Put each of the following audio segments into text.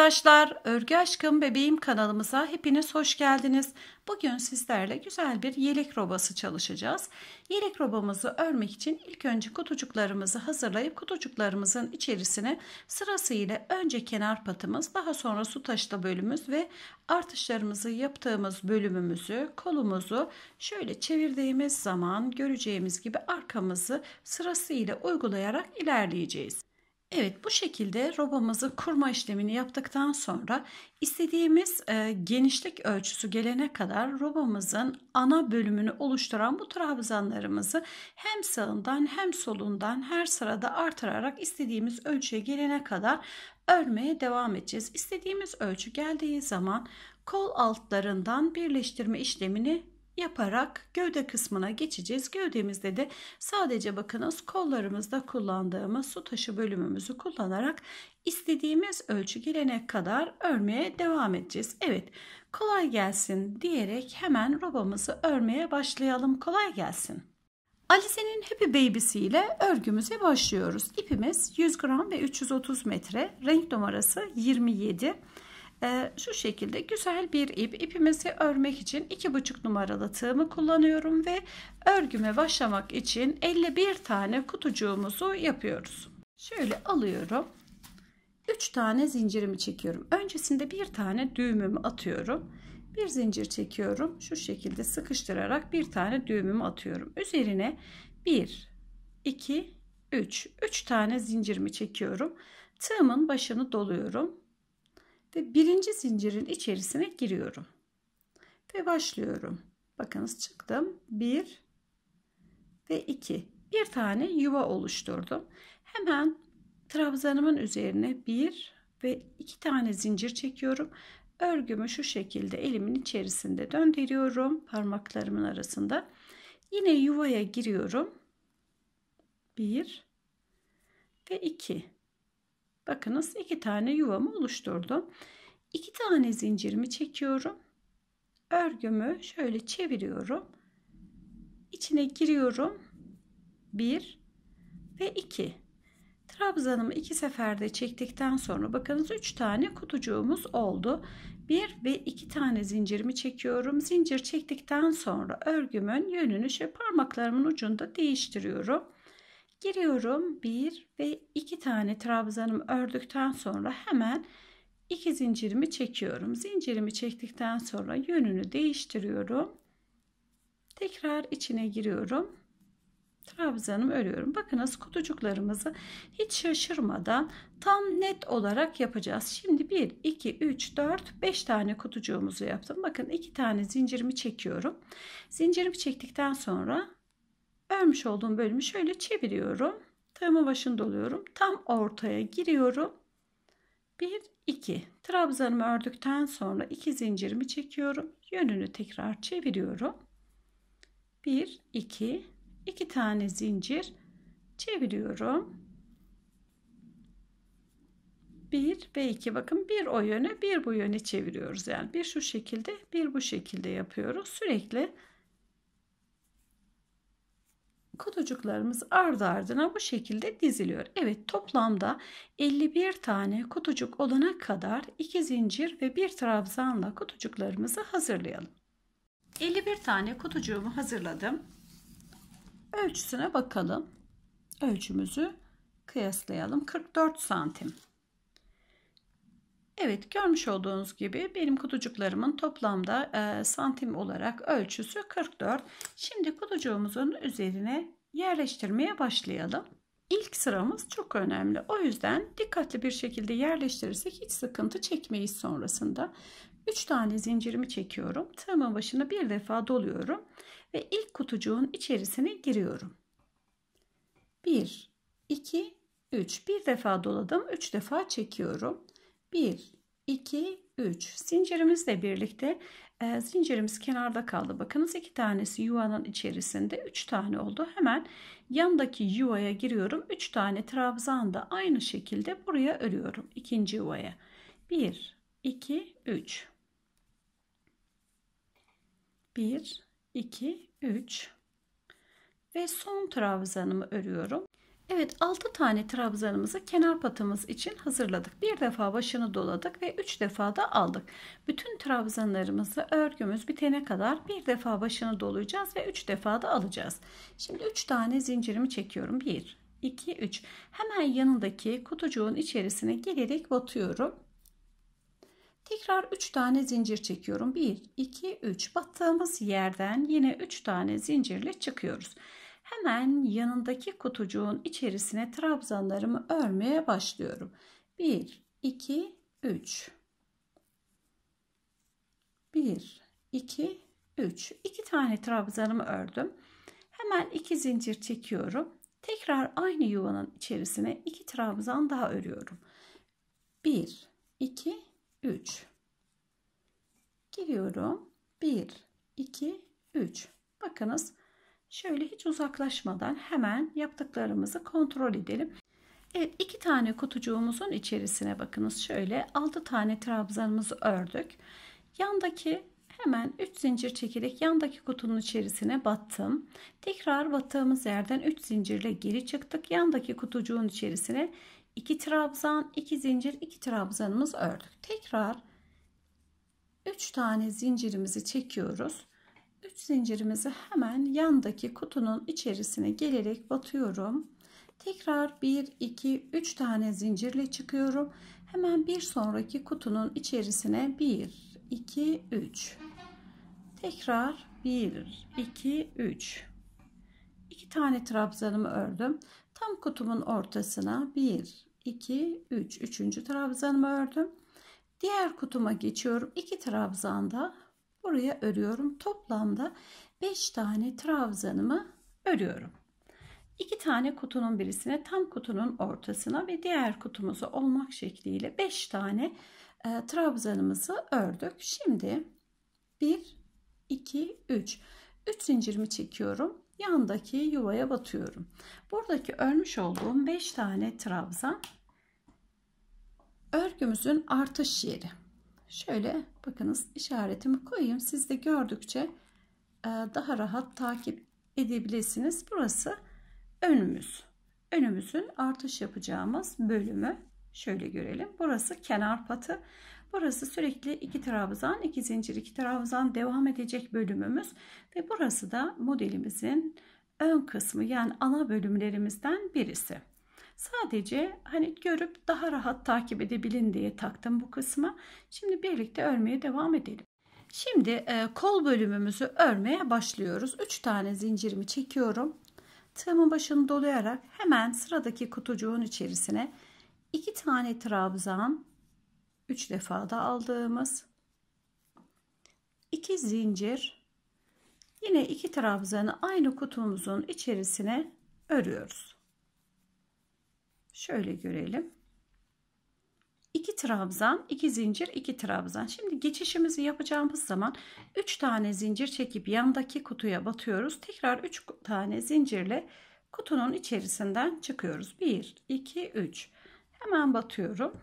arkadaşlar, Örgü Aşkım Bebeğim kanalımıza hepiniz hoş geldiniz. Bugün sizlerle güzel bir yelek robası çalışacağız. Yelek robamızı örmek için ilk önce kutucuklarımızı hazırlayıp kutucuklarımızın içerisine sırasıyla önce kenar patımız, daha sonra su taşla bölümümüz ve artışlarımızı yaptığımız bölümümüzü, kolumuzu şöyle çevirdiğimiz zaman göreceğimiz gibi arkamızı sırasıyla uygulayarak ilerleyeceğiz. Evet bu şekilde robamızı kurma işlemini yaptıktan sonra istediğimiz e, genişlik ölçüsü gelene kadar robamızın ana bölümünü oluşturan bu trabzanlarımızı hem sağından hem solundan her sırada artırarak istediğimiz ölçüye gelene kadar örmeye devam edeceğiz. İstediğimiz ölçü geldiği zaman kol altlarından birleştirme işlemini yaparak gövde kısmına geçeceğiz. Gövdemizde de sadece bakınız kollarımızda kullandığımız su taşı bölümümüzü kullanarak istediğimiz ölçü gelene kadar örmeye devam edeceğiz. Evet kolay gelsin diyerek hemen robamızı örmeye başlayalım. Kolay gelsin. Alize'nin Happy Babies ile örgümüze başlıyoruz. İpimiz 100 gram ve 330 metre. Renk numarası 27. 27 e, şu şekilde güzel bir ip ipimizi örmek için iki buçuk numaralı tığımı kullanıyorum ve örgüme başlamak için 51 tane kutucuğumuzu yapıyoruz şöyle alıyorum 3 tane zincirimi çekiyorum öncesinde bir tane düğümümü atıyorum bir zincir çekiyorum şu şekilde sıkıştırarak bir tane düğümümü atıyorum üzerine 1 2 3 3 tane zincirimi çekiyorum tığımın başını doluyorum ve birinci zincirin içerisine giriyorum. Ve başlıyorum. Bakınız çıktım. 1 ve 2. Bir tane yuva oluşturdum. Hemen trabzanımın üzerine 1 ve 2 tane zincir çekiyorum. Örgümü şu şekilde elimin içerisinde döndürüyorum parmaklarımın arasında. Yine yuvaya giriyorum. 1 ve 2 Bakınız iki tane yuvamı oluşturdum. İki tane zincirimi çekiyorum. Örgümü şöyle çeviriyorum. İçine giriyorum. Bir ve iki. Trabzanımı iki seferde çektikten sonra bakınız üç tane kutucuğumuz oldu. Bir ve iki tane zincirimi çekiyorum. Zincir çektikten sonra örgümün yönünü şöyle parmaklarımın ucunda değiştiriyorum. Giriyorum 1 ve 2 tane trabzanımı ördükten sonra hemen 2 zincirimi çekiyorum. Zincirimi çektikten sonra yönünü değiştiriyorum. Tekrar içine giriyorum. Trabzanımı örüyorum. Bakınız kutucuklarımızı hiç şaşırmadan tam net olarak yapacağız. Şimdi 1, 2, 3, 4, 5 tane kutucuğumuzu yaptım. Bakın 2 tane zincirimi çekiyorum. Zincirimi çektikten sonra Örmüş olduğum bölümü şöyle çeviriyorum. Tığımın başını doluyorum. Tam ortaya giriyorum. 1 2 trabzanımı ördükten sonra iki zincirimi çekiyorum. Yönünü tekrar çeviriyorum. 1 2 2 tane zincir çeviriyorum. 1 ve 2 bakın bir o yöne bir bu yöne çeviriyoruz. Yani bir şu şekilde bir bu şekilde yapıyoruz. Sürekli kutucuklarımız ardı ardına bu şekilde diziliyor. Evet toplamda 51 tane kutucuk olana kadar 2 zincir ve 1 trabzanla kutucuklarımızı hazırlayalım. 51 tane kutucuğumu hazırladım. Ölçüsüne bakalım. Ölçümüzü kıyaslayalım. 44 santim. Evet görmüş olduğunuz gibi benim kutucuklarımın toplamda e, santim olarak ölçüsü 44. Şimdi kutucuğumuzun üzerine yerleştirmeye başlayalım. İlk sıramız çok önemli. O yüzden dikkatli bir şekilde yerleştirirsek hiç sıkıntı çekmeyiz sonrasında. 3 tane zincirimi çekiyorum. Tığımın başına bir defa doluyorum ve ilk kutucuğun içerisine giriyorum. 1 2 3 bir defa doladım. 3 defa çekiyorum. 1 2 3 zincirimizle birlikte e, zincirimiz kenarda kaldı. Bakınız iki tanesi yuvanın içerisinde üç tane oldu. Hemen yandaki yuvaya giriyorum. Üç tane trabzan da aynı şekilde buraya örüyorum. ikinci yuvaya. Bir, iki, üç. Bir, iki, üç. Ve son trabzanımı örüyorum. Evet 6 tane trabzanımızı kenar patımız için hazırladık. Bir defa başını doladık ve 3 defa da aldık. Bütün trabzanlarımızı örgümüz bitene kadar bir defa başını dolayacağız ve 3 defa da alacağız. Şimdi 3 tane zincirimi çekiyorum. 1, 2, 3. Hemen yanındaki kutucuğun içerisine girerek batıyorum. Tekrar 3 tane zincir çekiyorum. 1, 2, 3. Battığımız yerden yine 3 tane zincirle çıkıyoruz. Hemen yanındaki kutucuğun içerisine trabzanlarımı örmeye başlıyorum. 1, 2, 3. 1, 2, 3. 2 tane trabzanımı ördüm. Hemen 2 zincir çekiyorum. Tekrar aynı yuvanın içerisine 2 trabzan daha örüyorum. 1, 2, 3. Giriyorum. 1, 2, 3. Bakınız Şöyle hiç uzaklaşmadan hemen yaptıklarımızı kontrol edelim. Evet, iki tane kutucuğumuzun içerisine bakınız. Şöyle 6 tane trabzanımızı ördük. Yandaki hemen 3 zincir çekerek yandaki kutunun içerisine battım. Tekrar battığımız yerden 3 zincirle geri çıktık. Yandaki kutucuğun içerisine 2 trabzan, 2 zincir, 2 trabzanımız ördük. Tekrar 3 tane zincirimizi çekiyoruz zincirimizi hemen yandaki kutunun içerisine gelerek batıyorum. Tekrar 1 2 3 tane zincirle çıkıyorum. Hemen bir sonraki kutunun içerisine 1 2 3. Tekrar 1 2 3. 2 tane trabzanımı ördüm. Tam kutumun ortasına 1 2 3 3. trabzanımı ördüm. Diğer kutuma geçiyorum. 2 trabzanda buraya örüyorum. Toplamda 5 tane trabzanımı örüyorum. 2 tane kutunun birisine tam kutunun ortasına ve diğer kutumuzu olmak şekliyle 5 tane e, trabzanımızı ördük. Şimdi 1 2 3 3 zincirimi çekiyorum. Yandaki yuvaya batıyorum. Buradaki örmüş olduğum 5 tane trabzan örgümüzün artış yeri şöyle bakınız işaretimi koyayım. Siz de gördükçe e, daha rahat takip edebilirsiniz. Burası önümüz. Önümüzün artış yapacağımız bölümü şöyle görelim. Burası kenar patı. Burası sürekli iki trabzan, iki zincir, iki trabzan devam edecek bölümümüz ve burası da modelimizin ön kısmı yani ana bölümlerimizden birisi. Sadece hani görüp daha rahat takip edebilin diye taktım bu kısma. Şimdi birlikte örmeye devam edelim. Şimdi e, kol bölümümüzü örmeye başlıyoruz. 3 tane zincirimi çekiyorum. Tığımın başını dolayarak hemen sıradaki kutucuğun içerisine 2 tane trabzan 3 defada aldığımız 2 zincir yine 2 trabzanı aynı kutumuzun içerisine örüyoruz. Şöyle görelim. 2 trabzan, 2 zincir, 2 trabzan. Şimdi geçişimizi yapacağımız zaman 3 tane zincir çekip yandaki kutuya batıyoruz. Tekrar 3 tane zincirle kutunun içerisinden çıkıyoruz. 1, 2, 3. Hemen batıyorum.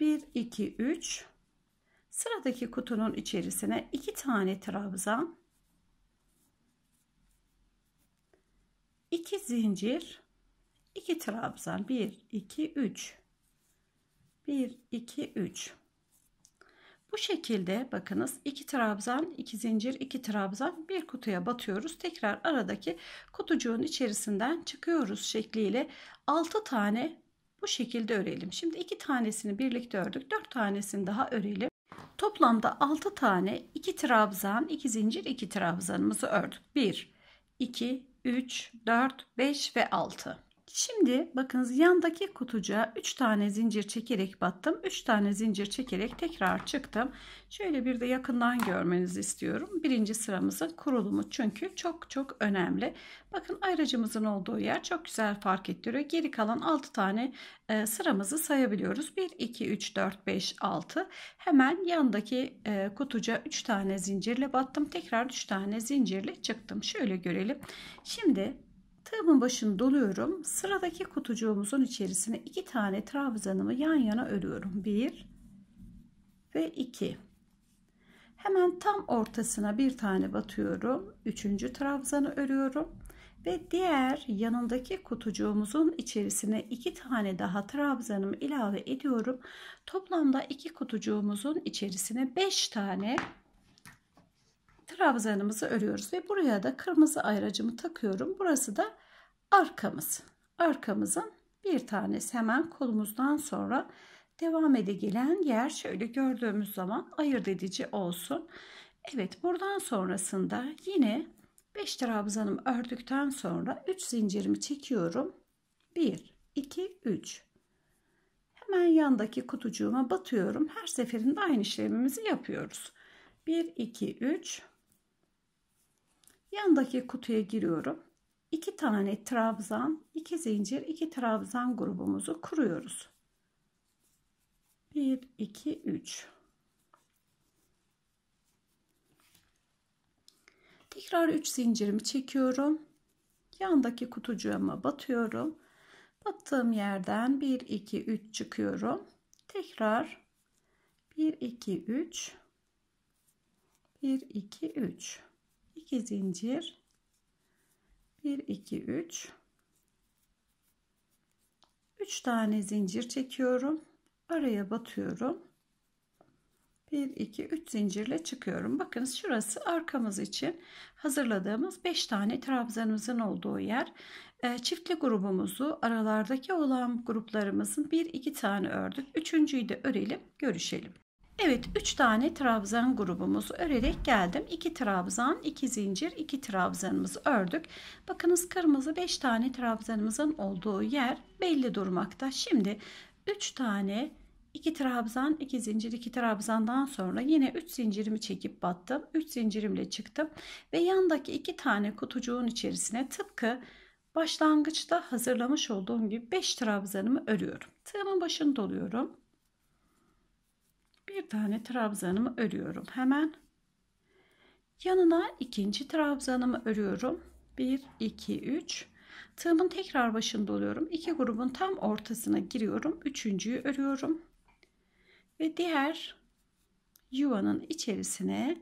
1, 2, 3. Sıradaki kutunun içerisine 2 tane trabzan, 2 zincir, 2 trabzan 1 2 3 1 2 3 bu şekilde bakınız 2 trabzan 2 zincir 2 trabzan bir kutuya batıyoruz tekrar aradaki kutucuğun içerisinden çıkıyoruz şekliyle 6 tane bu şekilde örelim şimdi 2 tanesini birlikte ördük 4 tanesini daha örelim toplamda 6 tane 2 trabzan 2 zincir 2 trabzanımızı ördük 1 2 3 4 5 ve 6 Şimdi bakınız yandaki kutucuğa 3 tane zincir çekerek battım. 3 tane zincir çekerek tekrar çıktım. Şöyle bir de yakından görmenizi istiyorum. Birinci sıramızın kurulumu çünkü çok çok önemli. Bakın ayracımızın olduğu yer çok güzel fark ettiriyor. Geri kalan 6 tane e, sıramızı sayabiliyoruz. 1, 2, 3, 4, 5, 6. Hemen yandaki e, kutuca 3 tane zincirle battım. Tekrar 3 tane zincirle çıktım. Şöyle görelim. Şimdi Tığımın başını doluyorum. Sıradaki kutucuğumuzun içerisine iki tane trabzanımı yan yana örüyorum. Bir ve iki. Hemen tam ortasına bir tane batıyorum. Üçüncü trabzanı örüyorum. Ve diğer yanındaki kutucuğumuzun içerisine iki tane daha trabzanımı ilave ediyorum. Toplamda iki kutucuğumuzun içerisine beş tane trabzanımızı örüyoruz ve buraya da kırmızı ayracımı takıyorum. Burası da arkamız. Arkamızın bir tanesi hemen kolumuzdan sonra devam ede gelen yer şöyle gördüğümüz zaman ayırt edici olsun. Evet buradan sonrasında yine 5 trabzanımı ördükten sonra 3 zincirimi çekiyorum. 1, 2, 3. Hemen yandaki kutucuğuma batıyorum. Her seferinde aynı işlemimizi yapıyoruz. 1, 2, 3. Yandaki kutuya giriyorum. 2 tane trabzan, 2 zincir, 2 trabzan grubumuzu kuruyoruz. 1 2 3 Tekrar 3 zincirimi çekiyorum. Yandaki kutucuğuma batıyorum. Battığım yerden 1 2 3 çıkıyorum. Tekrar 1 2 3 1 2 3 2 zincir 1 2 3 3 tane zincir çekiyorum araya batıyorum 1 2 3 zincirle çıkıyorum bakınız şurası arkamız için hazırladığımız 5 tane trabzanımızın olduğu yer ee, çiftli grubumuzu aralardaki olan gruplarımızın 1 2 tane ördük üçüncüyü de örelim görüşelim Evet 3 tane trabzan grubumuzu örerek geldim. 2 trabzan, 2 zincir, 2 trabzanımızı ördük. Bakınız kırmızı 5 tane trabzanımızın olduğu yer belli durmakta. Şimdi 3 tane 2 trabzan, 2 zincir, 2 trabzandan sonra yine 3 zincirimi çekip battım. 3 zincirimle çıktım ve yandaki 2 tane kutucuğun içerisine tıpkı başlangıçta hazırlamış olduğum gibi 5 trabzanımı örüyorum. Tığımın başını doluyorum bir tane trabzanımı örüyorum hemen yanına ikinci trabzanımı örüyorum 1 2 3 tığımın tekrar başında oluyorum iki grubun tam ortasına giriyorum üçüncüyü örüyorum ve diğer yuvanın içerisine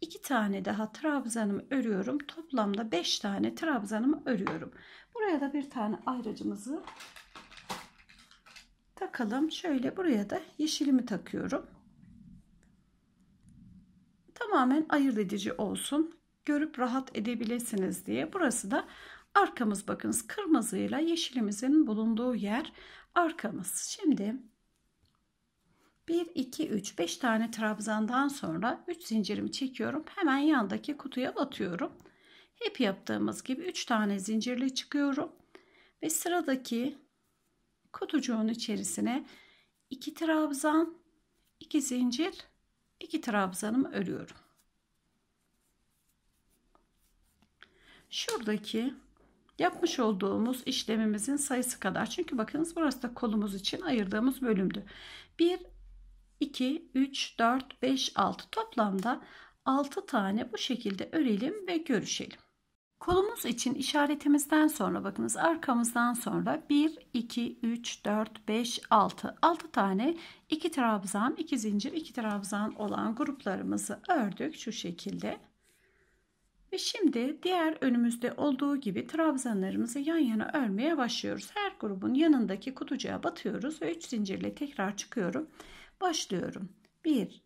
iki tane daha trabzanımı örüyorum toplamda beş tane trabzanımı örüyorum buraya da bir tane ayrıcımızı takalım şöyle buraya da yeşilimi takıyorum tamamen ayırt edici olsun. Görüp rahat edebilirsiniz diye. Burası da arkamız bakınız kırmızıyla yeşilimizin bulunduğu yer arkamız. Şimdi 1, 2, 3, 5 tane trabzandan sonra 3 zincirimi çekiyorum. Hemen yandaki kutuya batıyorum. Hep yaptığımız gibi 3 tane zincirle çıkıyorum. Ve sıradaki kutucuğun içerisine 2 trabzan, 2 zincir, 2 trabzanımı örüyorum. şuradaki yapmış olduğumuz işlemimizin sayısı kadar. Çünkü bakınız burası da kolumuz için ayırdığımız bölümdü. 1, 2, 3, 4, 5, 6 toplamda 6 tane bu şekilde örelim ve görüşelim. Kolumuz için işaretimizden sonra bakınız arkamızdan sonra 1, 2, 3, 4, 5, 6. 6 tane 2 trabzan, 2 zincir, 2 trabzan olan gruplarımızı ördük şu şekilde. Ve şimdi diğer önümüzde olduğu gibi trabzanlarımızı yan yana örmeye başlıyoruz. Her grubun yanındaki kutucuğa batıyoruz ve 3 zincirle tekrar çıkıyorum. Başlıyorum. 1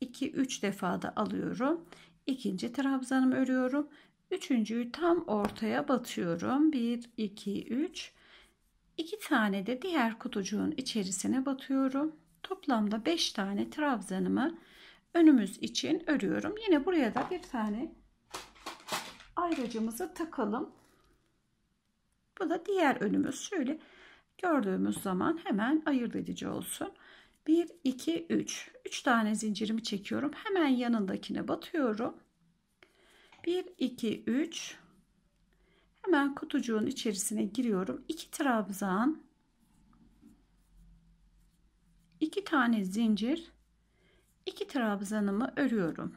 2 3 defa da alıyorum. İkinci trabzanımı örüyorum. Üçüncüyü tam ortaya batıyorum. 1 2 3 2 tane de diğer kutucuğun içerisine batıyorum. Toplamda 5 tane trabzanımı önümüz için örüyorum. Yine buraya da bir tane ayracımızı takalım. Bu da diğer önümüz. Şöyle gördüğümüz zaman hemen ayırt edici olsun. 1, 2, 3. 3 tane zincirimi çekiyorum. Hemen yanındakine batıyorum. 1, 2, 3. Hemen kutucuğun içerisine giriyorum. 2 trabzan. 2 tane zincir. 2 trabzanımı örüyorum.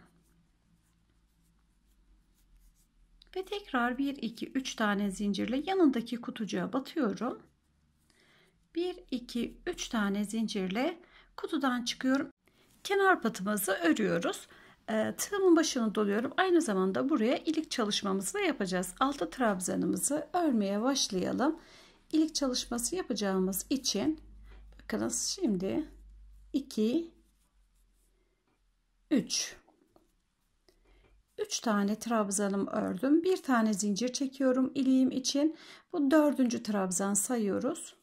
Ve tekrar 1, 2, 3 tane zincirle yanındaki kutucuğa batıyorum. 1, 2, 3 tane zincirle kutudan çıkıyorum. Kenar patımızı örüyoruz. E, tığımın başını doluyorum. Aynı zamanda buraya ilik çalışmamızı da yapacağız. Altı trabzanımızı örmeye başlayalım. İlik çalışması yapacağımız için bakınız şimdi 2 3 3 tane trabzanım ördüm. 1 tane zincir çekiyorum iliğim için. Bu 4. trabzan sayıyoruz.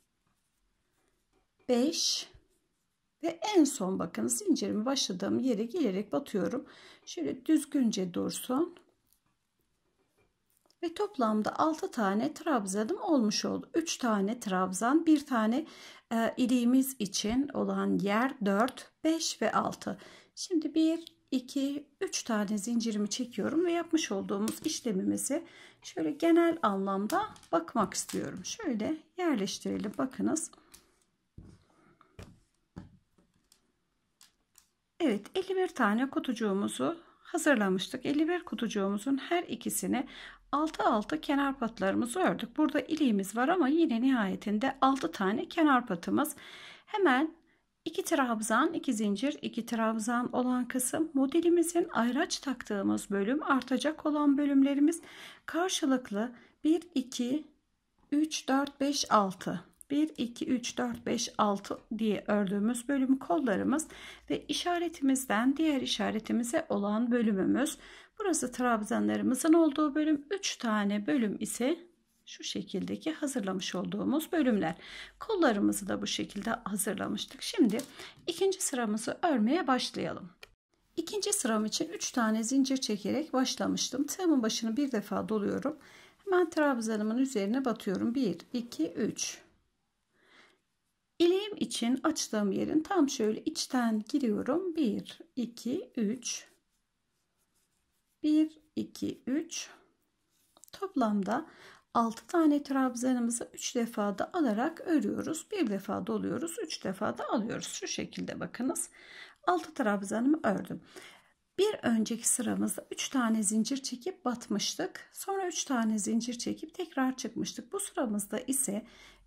5 ve en son bakın zincirimi başladığım yere gelerek batıyorum. Şöyle düzgünce dursun. Ve toplamda 6 tane trabzanım olmuş oldu. 3 tane trabzan, 1 tane e, iliğimiz için olan yer 4, 5 ve 6. Şimdi 1, 2, 3 tane zincirimi çekiyorum ve yapmış olduğumuz işlemimizi şöyle genel anlamda bakmak istiyorum. Şöyle yerleştirelim bakınız. Evet 51 tane kutucuğumuzu hazırlamıştık. 51 kutucuğumuzun her ikisini 6 6 kenar patlarımızı ördük. Burada iliğimiz var ama yine nihayetinde 6 tane kenar patımız. Hemen İki trabzan, iki zincir, iki trabzan olan kısım modelimizin ayraç taktığımız bölüm, artacak olan bölümlerimiz karşılıklı 1 2 3 4 5 6 1 2 3 4 5 6 diye ördüğümüz bölüm kollarımız ve işaretimizden diğer işaretimize olan bölümümüz. Burası trabzanlarımızın olduğu bölüm. 3 tane bölüm ise şu şekildeki hazırlamış olduğumuz bölümler. Kollarımızı da bu şekilde hazırlamıştık. Şimdi ikinci sıramızı örmeye başlayalım. İkinci sıram için 3 tane zincir çekerek başlamıştım. Tığımın başını bir defa doluyorum. Hemen trabzanımın üzerine batıyorum. 1, 2, 3. İleğim için açtığım yerin tam şöyle içten giriyorum. 1, 2, 3. 1, 2, 3. Toplamda 6 tane trabzanımızı 3 defa da alarak örüyoruz. 1 defa doluyoruz. 3 defa da alıyoruz. Şu şekilde bakınız. 6 trabzanımı ördüm. Bir önceki sıramızda 3 tane zincir çekip batmıştık. Sonra 3 tane zincir çekip tekrar çıkmıştık. Bu sıramızda ise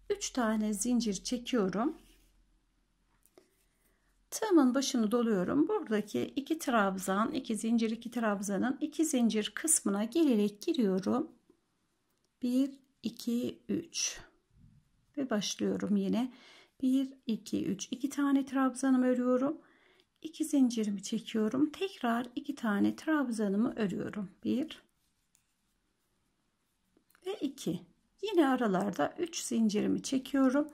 3 tane zincir çekiyorum. Tığımın başını doluyorum. Buradaki 2 trabzan, 2 zincir, 2 trabzanın 2 zincir kısmına gelerek giriyorum. 1 2 3 ve başlıyorum yine 1 2 3 2 tane trabzanımı örüyorum 2 zincirimi çekiyorum tekrar 2 tane trabzanımı örüyorum 1 ve 2 yine aralarda 3 zincirimi çekiyorum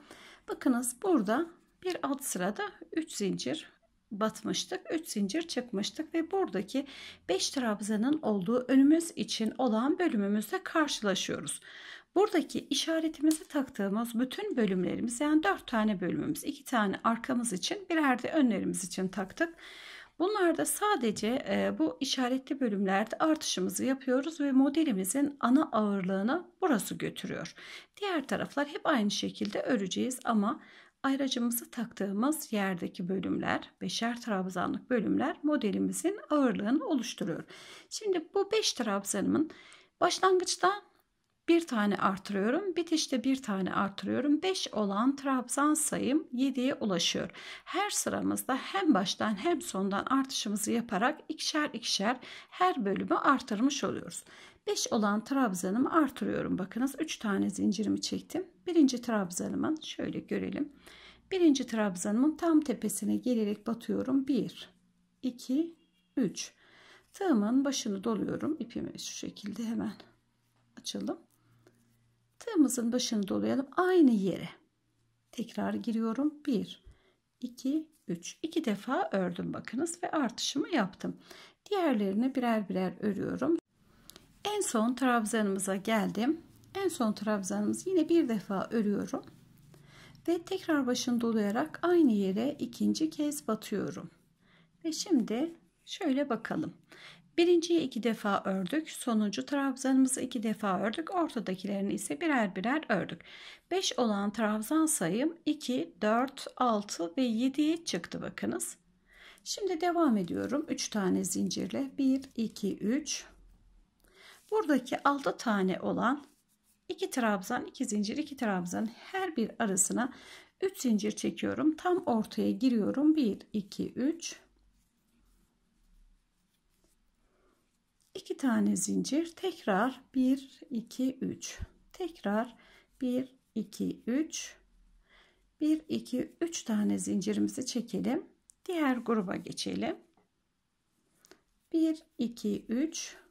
bakınız burada bir alt sırada 3 zincir batmıştık. 3 zincir çıkmıştık ve buradaki 5 trabzanın olduğu önümüz için olan bölümümüzle karşılaşıyoruz. Buradaki işaretimizi taktığımız bütün bölümlerimiz yani 4 tane bölümümüz 2 tane arkamız için birer de önlerimiz için taktık. Bunlarda sadece e, bu işaretli bölümlerde artışımızı yapıyoruz ve modelimizin ana ağırlığını burası götürüyor. Diğer taraflar hep aynı şekilde öreceğiz ama ayracımızı taktığımız yerdeki bölümler, beşer trabzanlık bölümler modelimizin ağırlığını oluşturuyor. Şimdi bu 5 trabzanımın başlangıçta bir tane artırıyorum. Bitişte bir tane artırıyorum. 5 olan trabzan sayım 7'ye ulaşıyor. Her sıramızda hem baştan hem sondan artışımızı yaparak ikişer ikişer her bölümü artırmış oluyoruz. 5 olan trabzanımı artırıyorum. Bakınız 3 tane zincirimi çektim. Birinci trabzanımın şöyle görelim. Birinci trabzanımın tam tepesine gelerek batıyorum. 1, 2, 3. Tığımın başını doluyorum. İpimi şu şekilde hemen açalım. Tığımızın başını dolayalım. Aynı yere. Tekrar giriyorum. 1, 2, 3. 2 defa ördüm bakınız ve artışımı yaptım. Diğerlerini birer birer örüyorum. En son trabzanımıza geldim. En son trabzanımızı yine bir defa örüyorum. Ve tekrar başını dolayarak aynı yere ikinci kez batıyorum. Ve şimdi şöyle bakalım. Birinciyi iki defa ördük. Sonuncu trabzanımızı iki defa ördük. Ortadakilerini ise birer birer ördük. 5 olan trabzan sayım 2, 4, 6 ve 7'ye çıktı bakınız. Şimdi devam ediyorum. 3 tane zincirle. 1, 2, 3, Buradaki 6 tane olan 2 trabzan, 2 zincir, 2 trabzan her bir arasına 3 zincir çekiyorum. Tam ortaya giriyorum. 1 2 3 2 tane zincir. Tekrar 1 2 3. Tekrar 1 2 3. 1 2 3 tane zincirimizi çekelim. Diğer gruba geçelim. 1 2 3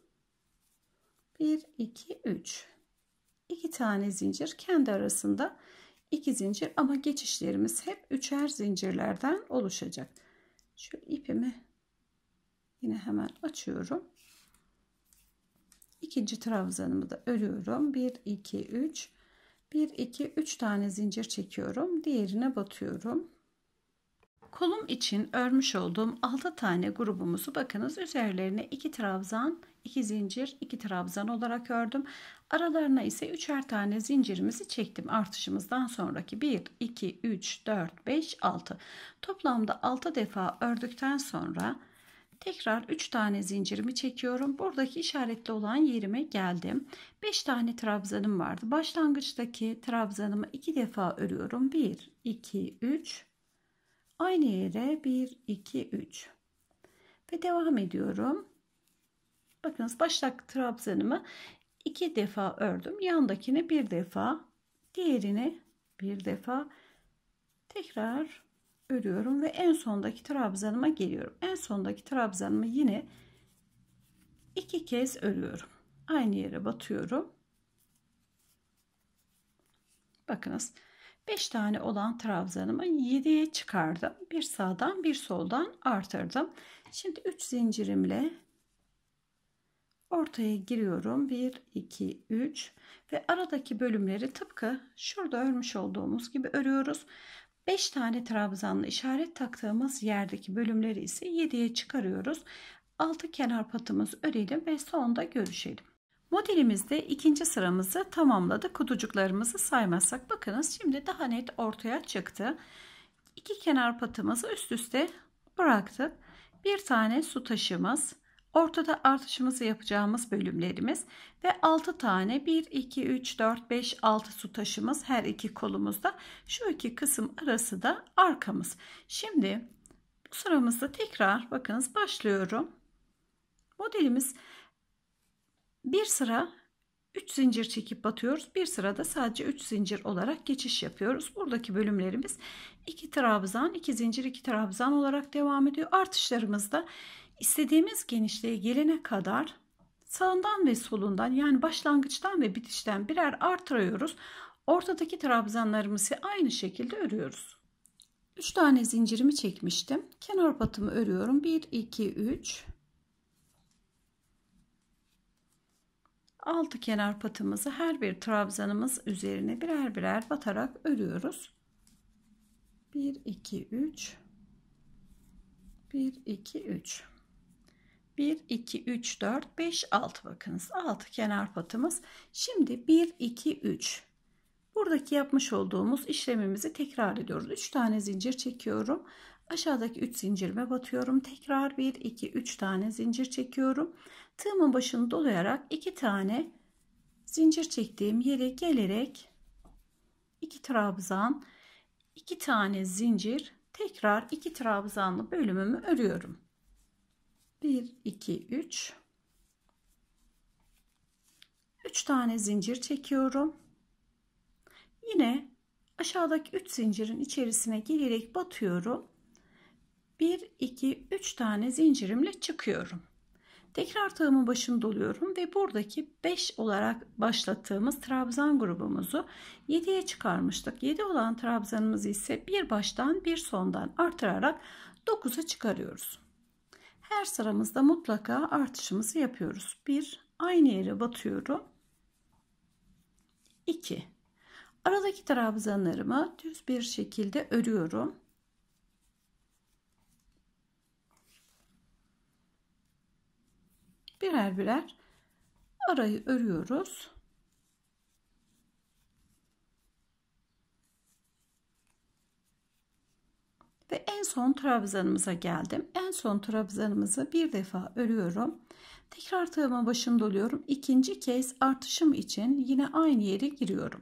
1 2 3 2 tane zincir kendi arasında 2 zincir ama geçişlerimiz hep üçer zincirlerden oluşacak. Şu ipimi yine hemen açıyorum. İkinci trabzanımı da örüyorum. 1 2 3 1 2 3 tane zincir çekiyorum. Diğerine batıyorum. Kolum için örmüş olduğum 6 tane grubumuzu bakınız üzerlerine 2 trabzan 2 zincir 2 trabzan olarak ördüm. Aralarına ise üçer tane zincirimizi çektim. Artışımızdan sonraki 1, 2, 3, 4, 5, 6. Toplamda 6 defa ördükten sonra tekrar 3 tane zincirimi çekiyorum. Buradaki işaretli olan yerime geldim. 5 tane trabzanım vardı. Başlangıçtaki trabzanımı 2 defa örüyorum. 1, 2, 3. Aynı yere 1, 2, 3. Ve devam ediyorum. Bakınız baştaki trabzanımı iki defa ördüm. Yandakini bir defa, diğerini bir defa tekrar örüyorum ve en sondaki trabzanıma geliyorum. En sondaki trabzanımı yine iki kez örüyorum. Aynı yere batıyorum. Bakınız 5 tane olan trabzanımı 7'ye çıkardım. Bir sağdan bir soldan artırdım. Şimdi 3 zincirimle ortaya giriyorum 1 2 3 ve aradaki bölümleri tıpkı şurada örmüş olduğumuz gibi örüyoruz 5 tane trabzanlı işaret taktığımız yerdeki bölümleri ise 7'ye çıkarıyoruz 6 kenar patımız örelim ve sonda görüşelim Modelimizde ikinci sıramızı tamamladık. Kutucuklarımızı saymazsak bakınız şimdi daha net ortaya çıktı. İki kenar patımızı üst üste bıraktık. Bir tane su taşımız, Ortada artışımızı yapacağımız bölümlerimiz ve 6 tane 1, 2, 3, 4, 5, 6 su taşımız her iki kolumuzda. Şu iki kısım arası da arkamız. Şimdi bu sıramızda tekrar bakınız başlıyorum. Modelimiz bir sıra 3 zincir çekip batıyoruz. Bir sırada sadece 3 zincir olarak geçiş yapıyoruz. Buradaki bölümlerimiz 2 trabzan, 2 zincir, 2 trabzan olarak devam ediyor. Artışlarımızda istediğimiz genişliğe gelene kadar sağından ve solundan yani başlangıçtan ve bitişten birer artırıyoruz. Ortadaki trabzanlarımızı aynı şekilde örüyoruz. 3 tane zincirimi çekmiştim. Kenar batımı örüyorum. 1 2 3 6 kenar patımızı her bir trabzanımız üzerine birer birer batarak örüyoruz. 1 2 3 1 2 3 1, 2, 3, 4, 5, 6 bakınız. 6 kenar patımız. Şimdi 1, 2, 3. Buradaki yapmış olduğumuz işlemimizi tekrar ediyoruz. 3 tane zincir çekiyorum. Aşağıdaki 3 zincirime batıyorum. Tekrar 1, 2, 3 tane zincir çekiyorum. Tığımın başını dolayarak 2 tane zincir çektiğim yere gelerek 2 trabzan, 2 tane zincir, tekrar 2 trabzanlı bölümümü örüyorum. 1 2 3 3 tane zincir çekiyorum yine aşağıdaki 3 zincirin içerisine girerek batıyorum 1 2 3 tane zincirimle çıkıyorum tekrar tığımın başını doluyorum ve buradaki 5 olarak başlattığımız trabzan grubumuzu 7'ye çıkarmıştık 7 olan trabzanımız ise bir baştan bir sondan artırarak 9'a çıkarıyoruz her sıramızda mutlaka artışımızı yapıyoruz. 1. Aynı yere batıyorum. 2. Aradaki trabzanlarımı düz bir şekilde örüyorum. Birer birer arayı örüyoruz. En son trabzanımıza geldim. En son trabzanımızı bir defa örüyorum. Tekrar tığıma başım doluyorum. İkinci kez artışım için yine aynı yere giriyorum.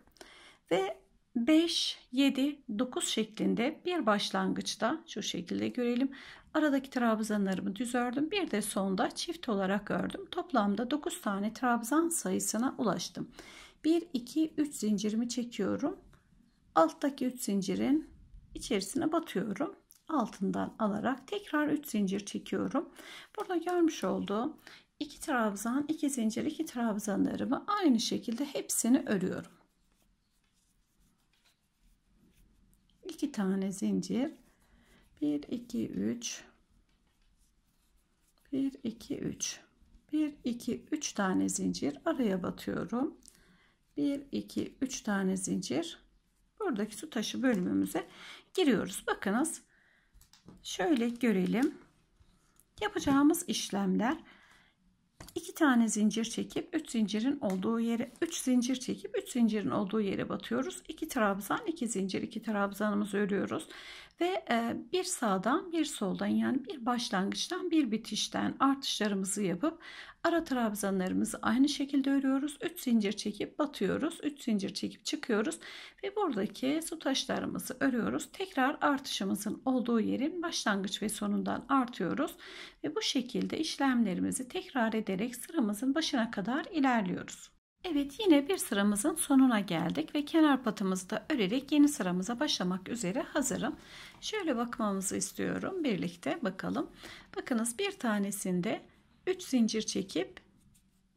Ve 5, 7, 9 şeklinde bir başlangıçta şu şekilde görelim. Aradaki trabzanlarımı düz ördüm. Bir de sonda çift olarak ördüm. Toplamda 9 tane trabzan sayısına ulaştım. 1, 2, 3 zincirimi çekiyorum. Alttaki 3 zincirin içerisine batıyorum altından alarak tekrar 3 zincir çekiyorum. Burada görmüş olduğum 2 trabzan, 2 zincir, 2 trabzanlarımı aynı şekilde hepsini örüyorum. 2 tane zincir 1 2 3 1 2 3 1 2 3 tane zincir araya batıyorum 1 2 3 tane zincir buradaki su taşı bölümümüze giriyoruz bakınız Şöyle görelim. Yapacağımız işlemler iki tane zincir çekip 3 zincirin olduğu yere 3 zincir çekip 3 zincirin olduğu yere batıyoruz. 2 trabzan, 2 zincir, 2 trabzanımızı örüyoruz ve e, bir sağdan bir soldan yani bir başlangıçtan bir bitişten artışlarımızı yapıp ara trabzanlarımızı aynı şekilde örüyoruz. 3 zincir çekip batıyoruz. 3 zincir çekip çıkıyoruz ve buradaki su taşlarımızı örüyoruz. Tekrar artışımızın olduğu yerin başlangıç ve sonundan artıyoruz ve bu şekilde işlemlerimizi tekrar ederek sıramızın başına kadar ilerliyoruz. Evet yine bir sıramızın sonuna geldik ve kenar patımızı da örerek yeni sıramıza başlamak üzere hazırım. Şöyle bakmamızı istiyorum birlikte bakalım. Bakınız bir tanesinde 3 zincir çekip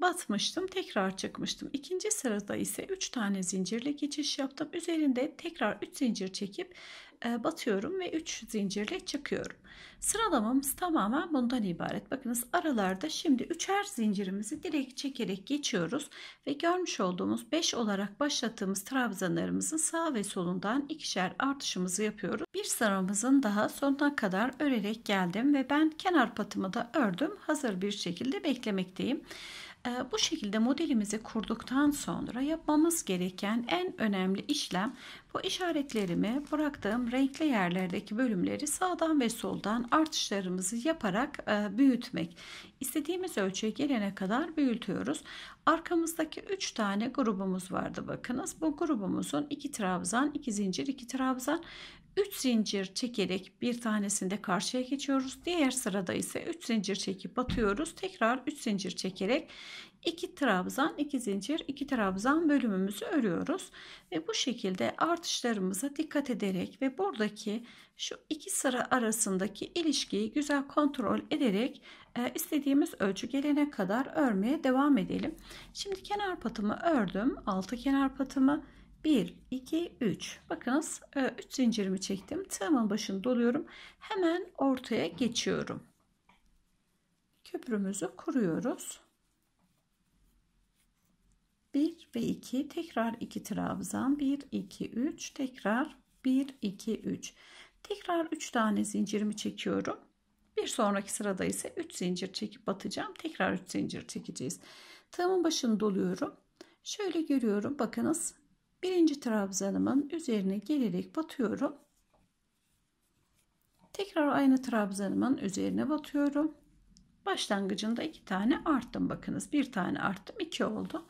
batmıştım tekrar çıkmıştım. İkinci sırada ise 3 tane zincirle geçiş yaptım. Üzerinde tekrar 3 zincir çekip e, batıyorum ve 3 zincirle çıkıyorum. Sıralamamız tamamen bundan ibaret. Bakınız aralarda şimdi üçer zincirimizi direkt çekerek geçiyoruz ve görmüş olduğumuz 5 olarak başlattığımız trabzanlarımızın sağ ve solundan ikişer artışımızı yapıyoruz. Bir sıramızın daha sonuna kadar örerek geldim ve ben kenar patımı da ördüm. Hazır bir şekilde beklemekteyim. Ee, bu şekilde modelimizi kurduktan sonra yapmamız gereken en önemli işlem bu işaretlerimi bıraktığım renkli yerlerdeki bölümleri sağdan ve soldan artışlarımızı yaparak e, büyütmek. İstediğimiz ölçüye gelene kadar büyütüyoruz. Arkamızdaki 3 tane grubumuz vardı bakınız. Bu grubumuzun 2 trabzan, 2 zincir, 2 trabzan 3 zincir çekerek bir tanesinde karşıya geçiyoruz. Diğer sırada ise 3 zincir çekip batıyoruz. Tekrar 3 zincir çekerek 2 trabzan, 2 zincir, 2 trabzan bölümümüzü örüyoruz. Ve bu şekilde artışlarımıza dikkat ederek ve buradaki şu iki sıra arasındaki ilişkiyi güzel kontrol ederek e, istediğimiz ölçü gelene kadar örmeye devam edelim. Şimdi kenar patımı ördüm. 6 kenar patımı 1, 2, 3. Bakınız 3 e, zincirimi çektim. Tığımın başını doluyorum. Hemen ortaya geçiyorum. Köprümüzü kuruyoruz. 1 ve 2 tekrar 2 trabzan 1 2 3 tekrar 1 2 3 tekrar 3 tane zincirimi çekiyorum bir sonraki sırada ise 3 zincir çekip batacağım tekrar 3 zincir çekeceğiz tığımın başını doluyorum şöyle görüyorum bakınız birinci trabzanımın üzerine gelerek batıyorum. Tekrar aynı trabzanımın üzerine batıyorum. Başlangıcında iki tane arttım bakınız. Bir tane arttım iki oldu.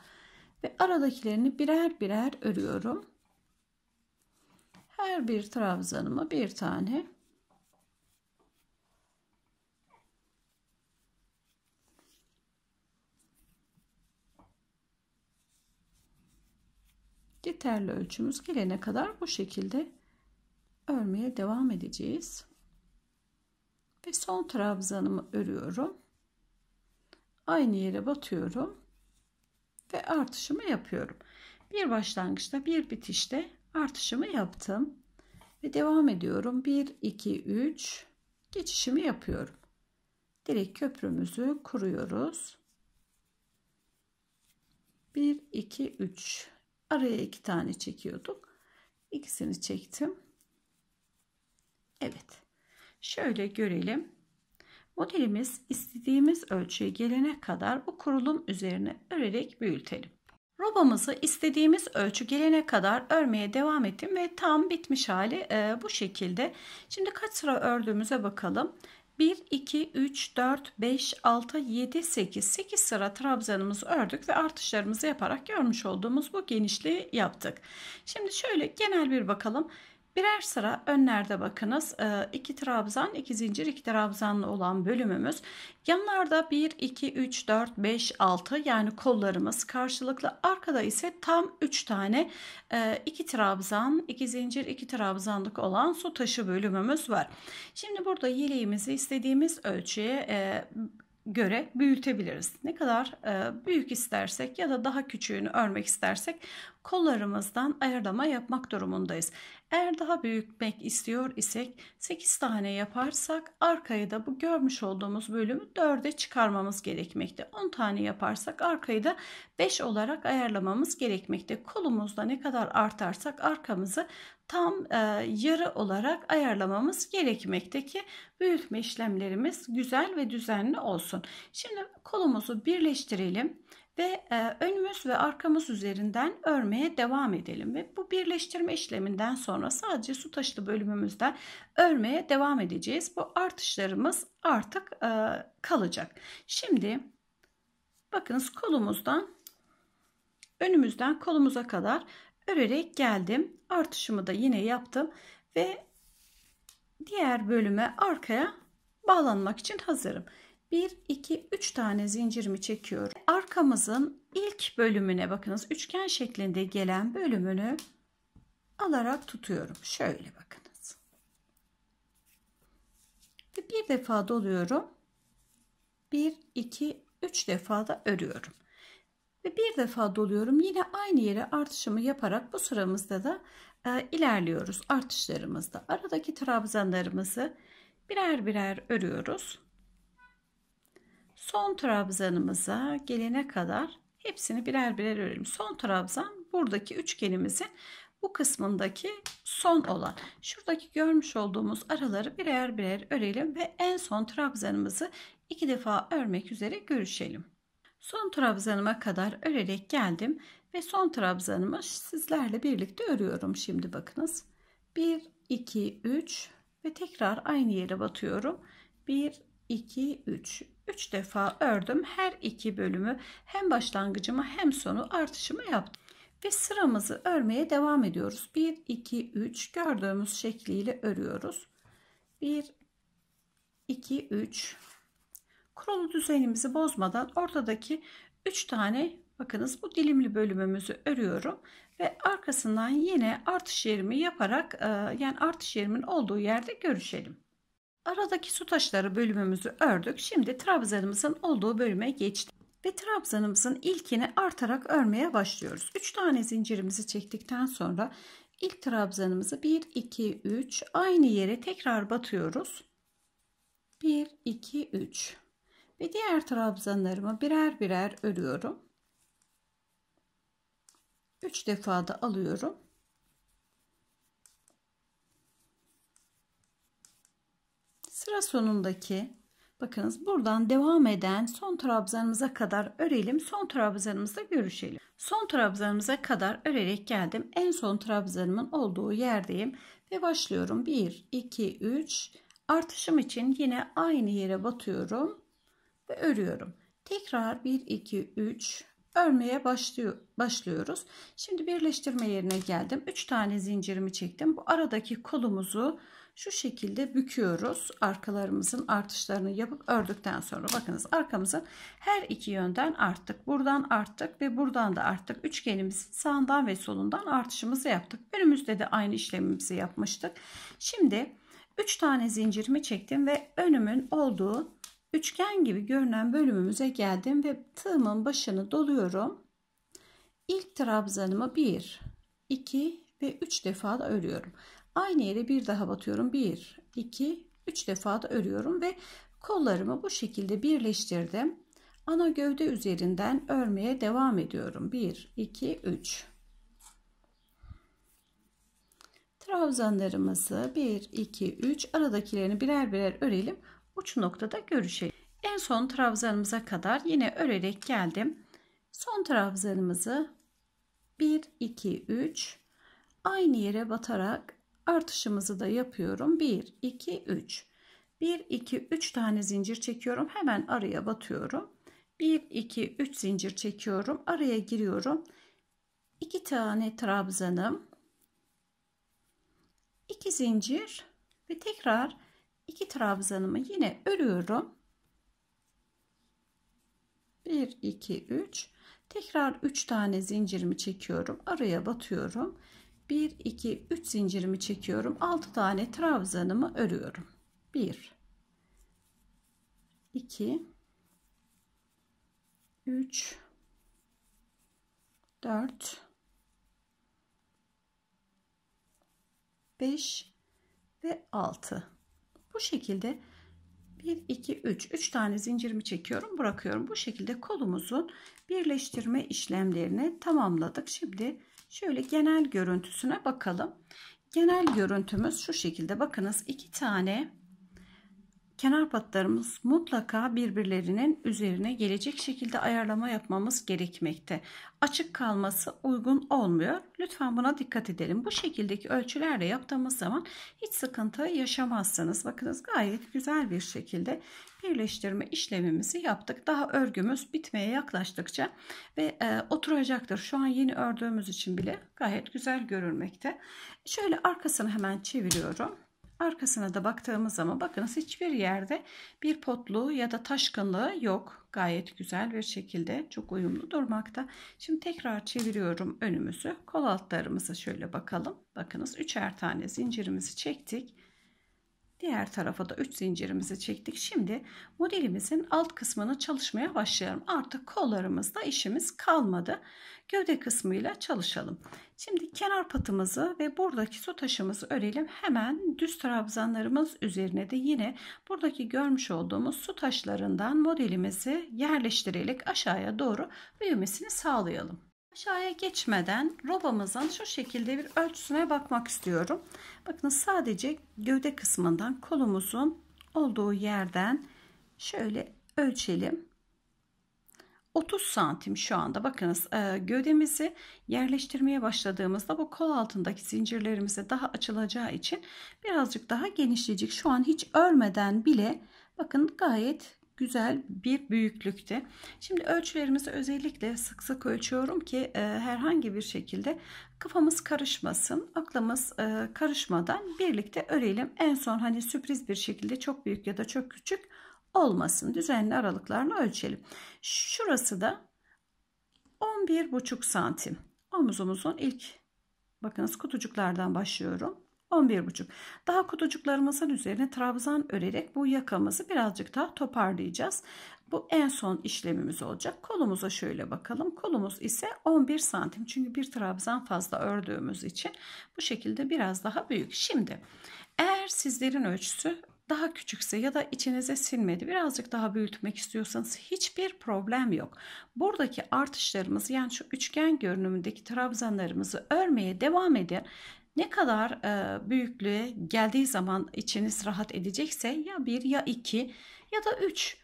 Ve aradakilerini birer birer örüyorum. Her bir trabzanıma bir tane yeterli ölçümüz gelene kadar bu şekilde örmeye devam edeceğiz. Ve son trabzanımı örüyorum. Aynı yere batıyorum ve artışımı yapıyorum. Bir başlangıçta bir bitişte artışımı yaptım ve devam ediyorum. 1 2 3 geçişimi yapıyorum. Direkt köprümüzü kuruyoruz. 1 2 3 Araya iki tane çekiyorduk. İkisini çektim. Evet. Şöyle görelim. Modelimiz istediğimiz ölçüye gelene kadar bu kurulum üzerine örerek büyütelim. Robamızı istediğimiz ölçü gelene kadar örmeye devam ettim ve tam bitmiş hali e, bu şekilde. Şimdi kaç sıra ördüğümüze bakalım. 1, 2, 3, 4, 5, 6, 7, 8, 8 sıra trabzanımızı ördük ve artışlarımızı yaparak görmüş olduğumuz bu genişliği yaptık. Şimdi şöyle genel bir bakalım. Birer sıra önlerde bakınız. Ee, iki trabzan, iki zincir, iki trabzanlı olan bölümümüz. Yanlarda 1, 2, 3, 4, 5, 6 yani kollarımız karşılıklı. Arkada ise tam 3 tane e, iki trabzan, iki zincir, iki trabzanlık olan su taşı bölümümüz var. Şimdi burada yeleğimizi istediğimiz ölçüye e, göre büyütebiliriz. Ne kadar e, büyük istersek ya da daha küçüğünü örmek istersek kollarımızdan ayarlama yapmak durumundayız. Eğer daha büyütmek istiyor isek 8 tane yaparsak arkayı da bu görmüş olduğumuz bölümü 4'e çıkarmamız gerekmekte. 10 tane yaparsak arkayı da 5 olarak ayarlamamız gerekmekte. Kolumuzda ne kadar artarsak arkamızı tam e, yarı olarak ayarlamamız gerekmekte ki büyütme işlemlerimiz güzel ve düzenli olsun. Şimdi kolumuzu birleştirelim ve e, önümüz ve arkamız üzerinden örmeye devam edelim ve bu birleştirme işleminden sonra sadece su taşlı bölümümüzden örmeye devam edeceğiz. Bu artışlarımız artık e, kalacak. Şimdi bakınız kolumuzdan önümüzden kolumuza kadar örerek geldim artışımı da yine yaptım ve diğer bölüme arkaya bağlanmak için hazırım. 1, 2, 3 tane zincirimi çekiyorum. Arkamızın ilk bölümüne bakınız. Üçgen şeklinde gelen bölümünü alarak tutuyorum. Şöyle bakınız. Bir defa doluyorum. 1, 2, 3 defa da örüyorum ve bir defa doluyorum. Yine aynı yere artışımı yaparak bu sıramızda da e, ilerliyoruz. Artışlarımızda aradaki trabzanlarımızı birer birer örüyoruz. Son trabzanımıza gelene kadar hepsini birer birer örelim. Son trabzan buradaki üçgenimizin bu kısmındaki son olan. Şuradaki görmüş olduğumuz araları birer birer örelim ve en son trabzanımızı iki defa örmek üzere görüşelim. Son trabzanıma kadar örerek geldim ve son trabzanımı sizlerle birlikte örüyorum şimdi bakınız. 1 2 3 ve tekrar aynı yere batıyorum. 1 2 3 3 defa ördüm. Her iki bölümü hem başlangıcımı hem sonu artışımı yaptım. Ve sıramızı örmeye devam ediyoruz. 1 2 3 gördüğümüz şekliyle örüyoruz. 1 2 3 Kuralı düzenimizi bozmadan ortadaki 3 tane bakınız bu dilimli bölümümüzü örüyorum ve arkasından yine artış yerimi yaparak e, yani artış yerimin olduğu yerde görüşelim. Aradaki su taşları bölümümüzü ördük. Şimdi trabzanımızın olduğu bölüme geçtik. Ve trabzanımızın ilkini artarak örmeye başlıyoruz. 3 tane zincirimizi çektikten sonra ilk trabzanımızı 1, 2, 3 aynı yere tekrar batıyoruz. 1, 2, 3. Ve diğer trabzanlarımı birer birer örüyorum. 3 defa da alıyorum. Sıra sonundaki bakınız buradan devam eden son trabzanımıza kadar örelim. Son trabzanımızda görüşelim. Son trabzanımıza kadar örerek geldim. En son trabzanımın olduğu yerdeyim ve başlıyorum. 1 2 3 artışım için yine aynı yere batıyorum ve örüyorum. Tekrar 1 2 3 örmeye başlıyor, başlıyoruz. Şimdi birleştirme yerine geldim. 3 tane zincirimi çektim. Bu aradaki kolumuzu şu şekilde büküyoruz. Arkalarımızın artışlarını yapıp ördükten sonra bakınız arkamızı her iki yönden arttık. Buradan arttık ve buradan da arttık. Üçgenimizin sağından ve solundan artışımızı yaptık. Önümüzde de aynı işlemimizi yapmıştık. Şimdi 3 tane zincirimi çektim ve önümün olduğu Üçgen gibi görünen bölümümüze geldim ve tığımın başını doluyorum. İlk trabzanımı 1, 2 ve 3 defa da örüyorum. Aynı yere bir daha batıyorum. 1, 2, 3 defa da örüyorum ve kollarımı bu şekilde birleştirdim. Ana gövde üzerinden örmeye devam ediyorum. 1, 2, 3. Trabzanlarımızı 1, 2, 3 aradakilerini birer birer örelim uç noktada görüşelim. En son trabzanımıza kadar yine örerek geldim. Son trabzanımızı 1, 2, 3 aynı yere batarak artışımızı da yapıyorum. 1, 2, 3. 1, 2, 3 tane zincir çekiyorum. Hemen araya batıyorum. 1, 2, 3 zincir çekiyorum. Araya giriyorum. 2 tane trabzanım. 2 zincir ve tekrar iki trabzanımı yine örüyorum. 1 2 3 tekrar 3 tane zincirimi çekiyorum. Araya batıyorum. 1 2 3 zincirimi çekiyorum. 6 tane trabzanımı örüyorum. 1 2 3 4 5 ve 6 bu şekilde 1 2 3 3 tane zincirimi çekiyorum bırakıyorum. Bu şekilde kolumuzun birleştirme işlemlerini tamamladık. Şimdi şöyle genel görüntüsüne bakalım. Genel görüntümüz şu şekilde. Bakınız iki tane kenar patlarımız mutlaka birbirlerinin üzerine gelecek şekilde ayarlama yapmamız gerekmekte. Açık kalması uygun olmuyor. Lütfen buna dikkat edelim. Bu şekildeki ölçülerle yaptığımız zaman hiç sıkıntı yaşamazsınız. Bakınız gayet güzel bir şekilde birleştirme işlemimizi yaptık. Daha örgümüz bitmeye yaklaştıkça ve e, oturacaktır. Şu an yeni ördüğümüz için bile gayet güzel görülmekte. Şöyle arkasını hemen çeviriyorum. Arkasına da baktığımız zaman bakınız hiçbir yerde bir potluğu ya da taşkınlığı yok. Gayet güzel bir şekilde çok uyumlu durmakta. Şimdi tekrar çeviriyorum önümüzü. Kol altlarımıza şöyle bakalım. Bakınız üçer tane zincirimizi çektik. Diğer tarafa da 3 zincirimizi çektik. Şimdi modelimizin alt kısmını çalışmaya başlayalım. Artık kollarımızda işimiz kalmadı. Gövde kısmıyla çalışalım. Şimdi kenar patımızı ve buradaki su taşımızı örelim. Hemen düz trabzanlarımız üzerine de yine buradaki görmüş olduğumuz su taşlarından modelimizi yerleştirerek aşağıya doğru büyümesini sağlayalım. Aşağıya geçmeden robamızın şu şekilde bir ölçüsüne bakmak istiyorum. Bakınız sadece gövde kısmından kolumuzun olduğu yerden şöyle ölçelim. 30 santim şu anda bakınız e, gövdemizi yerleştirmeye başladığımızda bu kol altındaki zincirlerimize daha açılacağı için birazcık daha genişleyecek. Şu an hiç örmeden bile bakın gayet güzel bir büyüklükte. Şimdi ölçülerimizi özellikle sık sık ölçüyorum ki e, herhangi bir şekilde kafamız karışmasın, aklımız e, karışmadan birlikte örelim. En son hani sürpriz bir şekilde çok büyük ya da çok küçük olmasın. Düzenli aralıklarını ölçelim. Şurası da 11,5 santim. Omuzumuzun ilk bakınız kutucuklardan başlıyorum. 11,5. Daha kutucuklarımızın üzerine trabzan örerek bu yakamızı birazcık daha toparlayacağız. Bu en son işlemimiz olacak. Kolumuza şöyle bakalım. Kolumuz ise 11 santim. Çünkü bir trabzan fazla ördüğümüz için bu şekilde biraz daha büyük. Şimdi eğer sizlerin ölçüsü daha küçükse ya da içinize sinmedi birazcık daha büyütmek istiyorsanız hiçbir problem yok. Buradaki artışlarımız yani şu üçgen görünümündeki trabzanlarımızı örmeye devam edin ne kadar e, büyüklüğe geldiği zaman içiniz rahat edecekse ya bir ya iki ya da üç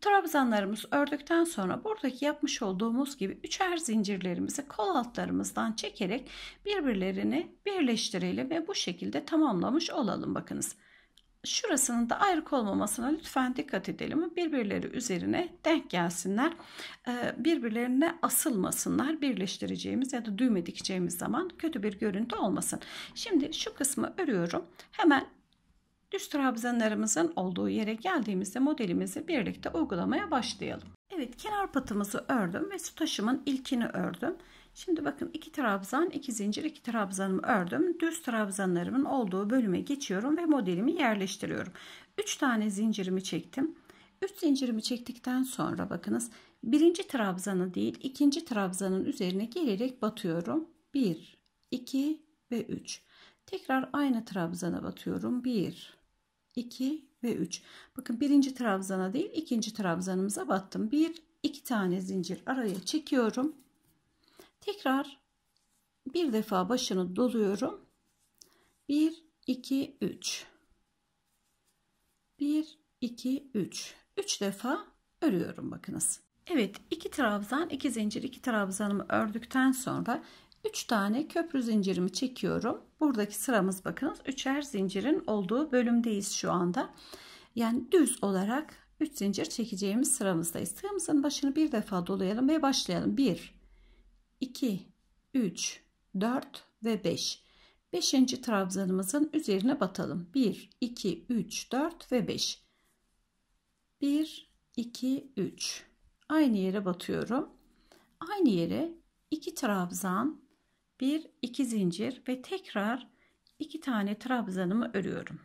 trabzanlarımız ördükten sonra buradaki yapmış olduğumuz gibi üçer zincirlerimizi kol altlarımızdan çekerek birbirlerini birleştirelim ve bu şekilde tamamlamış olalım bakınız şurasının da ayrık olmamasına lütfen dikkat edelim. Birbirleri üzerine denk gelsinler. Ee, birbirlerine asılmasınlar. Birleştireceğimiz ya da düğme dikeceğimiz zaman kötü bir görüntü olmasın. Şimdi şu kısmı örüyorum. Hemen düz trabzanlarımızın olduğu yere geldiğimizde modelimizi birlikte uygulamaya başlayalım. Evet kenar patımızı ördüm ve su ilkini ördüm. Şimdi bakın iki trabzan, iki zincir, iki trabzanımı ördüm. Düz trabzanlarımın olduğu bölüme geçiyorum ve modelimi yerleştiriyorum. 3 tane zincirimi çektim. 3 zincirimi çektikten sonra bakınız birinci trabzanı değil ikinci trabzanın üzerine gelerek batıyorum. 1, 2 ve 3. Tekrar aynı trabzana batıyorum. 1, 2 ve 3. Bakın birinci trabzana değil ikinci trabzanımıza battım. 1, 2 tane zincir araya çekiyorum Tekrar bir defa başını doluyorum. 1 2 3 1 2 3 3 defa örüyorum bakınız. Evet, iki trabzan, iki zincir, iki trabzanımı ördükten sonra 3 tane köprü zincirimi çekiyorum. Buradaki sıramız bakınız üçer zincirin olduğu bölümdeyiz şu anda. Yani düz olarak 3 zincir çekeceğimiz sıramızdayız. Sıramızın başını bir defa dolayalım ve başlayalım. 1 2, 3, 4 ve 5. 5. trabzanımızın üzerine batalım. 1, 2, 3, 4 ve 5. 1, 2, 3. Aynı yere batıyorum. Aynı yere 2 trabzan, 1, 2 zincir ve tekrar 2 tane trabzanımı örüyorum.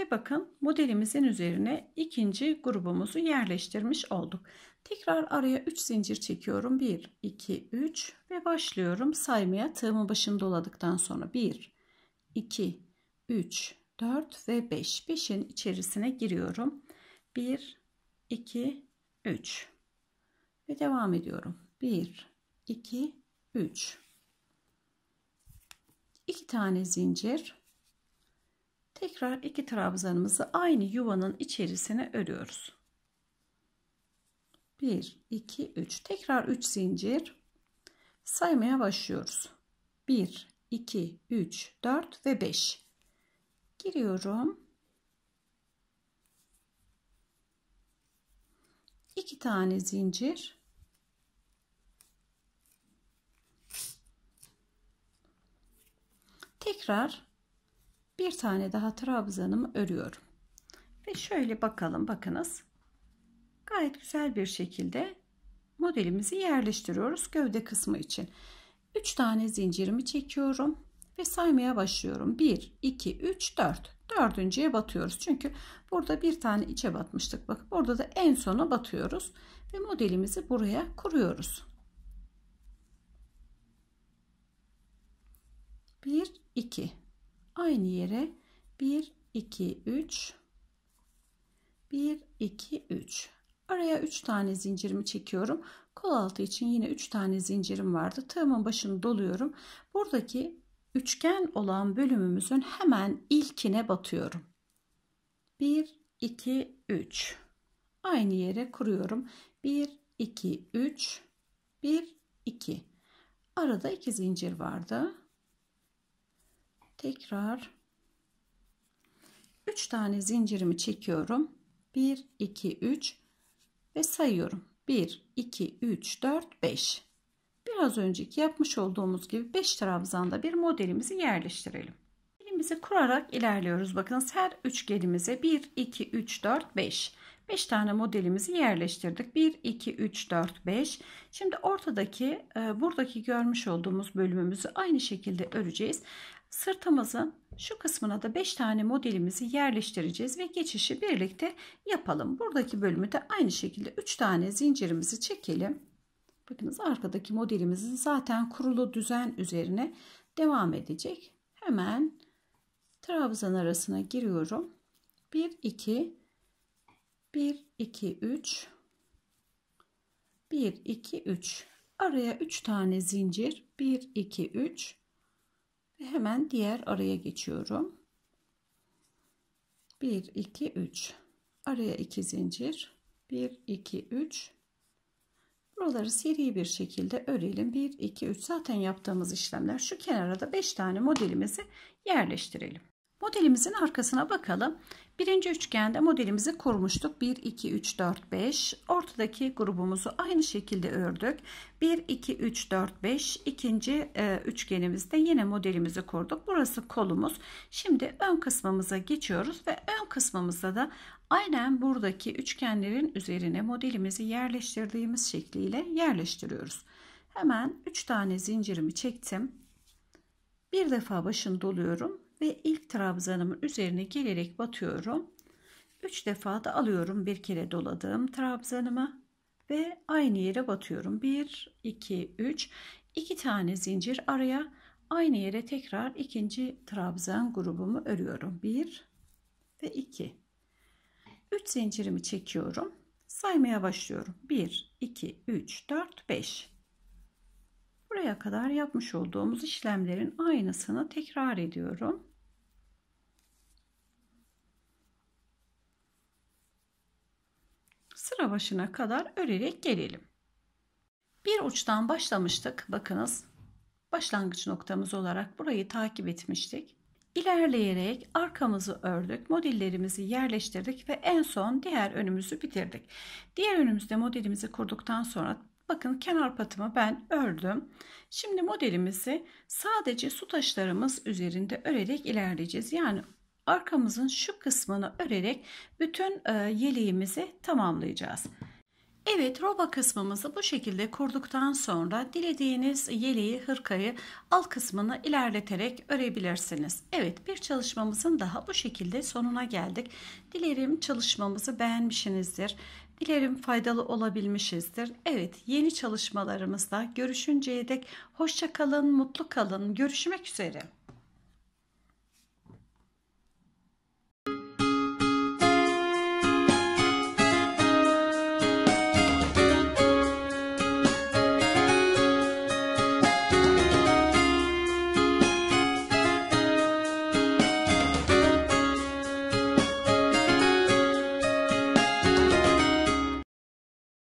Ve bakın modelimizin üzerine ikinci grubumuzu yerleştirmiş olduk. Tekrar araya 3 zincir çekiyorum. 1, 2, 3 ve başlıyorum saymaya. Tığımı başını doladıktan sonra 1, 2, 3, 4 ve 5. 5'in içerisine giriyorum. 1, 2, 3 ve devam ediyorum. 1, 2, 3. 2 tane zincir Tekrar iki trabzanımızı aynı yuvanın içerisine örüyoruz. 1 2 3 tekrar 3 zincir saymaya başlıyoruz. 1 2 3 4 ve 5 giriyorum. 2 tane zincir tekrar bir tane daha trabzanımı örüyorum. Ve şöyle bakalım bakınız. Gayet güzel bir şekilde modelimizi yerleştiriyoruz gövde kısmı için. 3 tane zincirimi çekiyorum ve saymaya başlıyorum. 1, 2, 3, 4. Dördüncüye batıyoruz. Çünkü burada bir tane içe batmıştık. Bak burada da en sona batıyoruz. Ve modelimizi buraya kuruyoruz. 1, 2 aynı yere 1 2 3 1 2 3 araya 3 tane zincirimi çekiyorum kol altı için yine 3 tane zincirim vardı tığımın başını doluyorum buradaki üçgen olan bölümümüzün hemen ilkine batıyorum 1 2 3 aynı yere kuruyorum 1 2 3 1 2 arada 2 zincir vardı tekrar 3 tane zincirimi çekiyorum 1 2 3 ve sayıyorum 1 2 3 4 5 biraz önceki yapmış olduğumuz gibi 5 trabzanda bir modelimizi yerleştirelim elimizi kurarak ilerliyoruz bakınız her üçgenimize 1 2 3 4 5 5 tane modelimizi yerleştirdik 1 2 3 4 5 şimdi ortadaki e, buradaki görmüş olduğumuz bölümümüzü aynı şekilde öreceğiz Sırtımızın şu kısmına da 5 tane modelimizi yerleştireceğiz ve geçişi birlikte yapalım. Buradaki bölümü de aynı şekilde 3 tane zincirimizi çekelim. Bakınız arkadaki modelimizin zaten kurulu düzen üzerine devam edecek. Hemen trabzan arasına giriyorum. 1 2 1 2 3 1 2 3 araya 3 tane zincir 1 2 3 ve hemen diğer araya geçiyorum. 1 2 3 araya 2 zincir 1 2 3 buraları seri bir şekilde örelim 1 2 3 zaten yaptığımız işlemler şu kenara da 5 tane modelimizi yerleştirelim modelimizin arkasına bakalım Birinci üçgende modelimizi kurmuştuk. 1, 2, 3, 4, 5. Ortadaki grubumuzu aynı şekilde ördük. 1, 2, 3, 4, 5. İkinci e, üçgenimizde yine modelimizi kurduk. Burası kolumuz. Şimdi ön kısmımıza geçiyoruz ve ön kısmımızda da aynen buradaki üçgenlerin üzerine modelimizi yerleştirdiğimiz şekliyle yerleştiriyoruz. Hemen 3 tane zincirimi çektim. Bir defa başını doluyorum ve ilk trabzanımın üzerine gelerek batıyorum. 3 defa da alıyorum bir kere doladığım trabzanımı ve aynı yere batıyorum. 1 2 3 2 tane zincir araya aynı yere tekrar ikinci trabzan grubumu örüyorum. 1 ve 2. 3 zincirimi çekiyorum. Saymaya başlıyorum. 1 2 3 4 5. Buraya kadar yapmış olduğumuz işlemlerin aynısını tekrar ediyorum. sıra başına kadar örerek gelelim. Bir uçtan başlamıştık. Bakınız başlangıç noktamız olarak burayı takip etmiştik. İlerleyerek arkamızı ördük, modellerimizi yerleştirdik ve en son diğer önümüzü bitirdik. Diğer önümüzde modelimizi kurduktan sonra bakın kenar patımı ben ördüm. Şimdi modelimizi sadece su taşlarımız üzerinde örerek ilerleyeceğiz. Yani arkamızın şu kısmını örerek bütün e, yeleğimizi tamamlayacağız. Evet roba kısmımızı bu şekilde kurduktan sonra dilediğiniz yeleği hırkayı al kısmını ilerleterek örebilirsiniz. Evet bir çalışmamızın daha bu şekilde sonuna geldik. Dilerim çalışmamızı beğenmişsinizdir. Dilerim faydalı olabilmişizdir. Evet yeni çalışmalarımızda görüşünceye dek hoşçakalın, mutlu kalın görüşmek üzere.